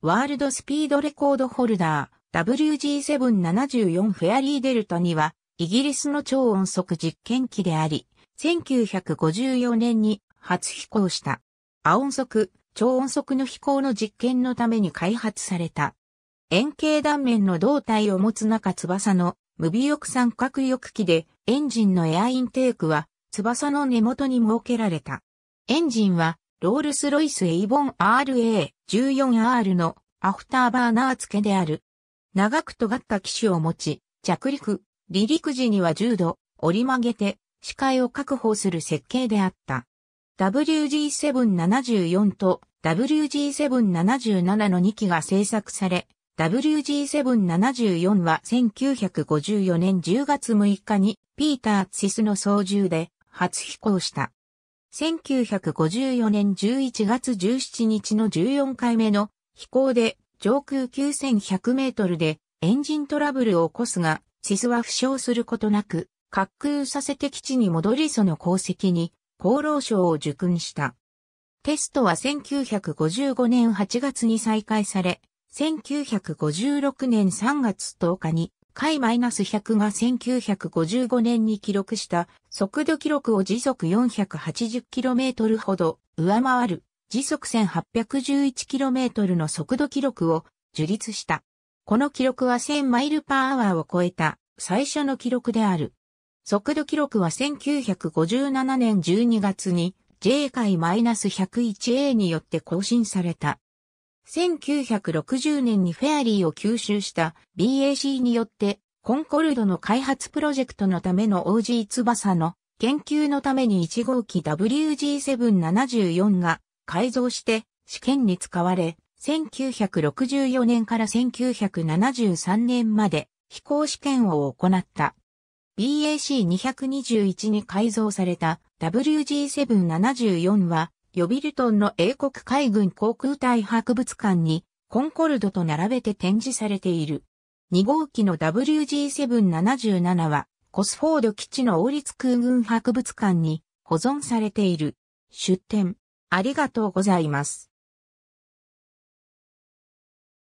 ワールドスピードレコードホルダー WG774 フェアリーデルタにはイギリスの超音速実験機であり、1954年に初飛行した。ア音速、超音速の飛行の実験のために開発された。円形断面の胴体を持つ中翼の無尾翼三角翼機でエンジンのエアインテークは翼の根元に設けられた。エンジンはロールスロイスエイボン RA14R のアフターバーナー付けである。長く尖った機種を持ち、着陸、離陸時には10度、折り曲げて、視界を確保する設計であった。WG774 と WG777 の2機が製作され、WG774 は1954年10月6日にピーター・ツィスの操縦で初飛行した。1954年11月17日の14回目の飛行で上空9100メートルでエンジントラブルを起こすが、シスは負傷することなく、滑空させて基地に戻りその功績に厚労省を受勲した。テストは1955年8月に再開され、1956年3月10日に回 -100 が1955年に記録した速度記録を時速 480km ほど上回る時速 1811km の速度記録を樹立した。この記録は1000マイルパーアワーを超えた最初の記録である。速度記録は1957年12月に J 回 -101A によって更新された。1960年にフェアリーを吸収した BAC によってコンコルドの開発プロジェクトのための OG 翼の研究のために1号機 WG774 が改造して試験に使われ、1964年から1973年まで飛行試験を行った。BAC221 に改造された WG774 はヨビルトンの英国海軍航空隊博物館に、コンコルドと並べて展示されている。2号機の WG777 は、コスフォード基地の王立空軍博物館に保存されている。出展。ありがとうございます。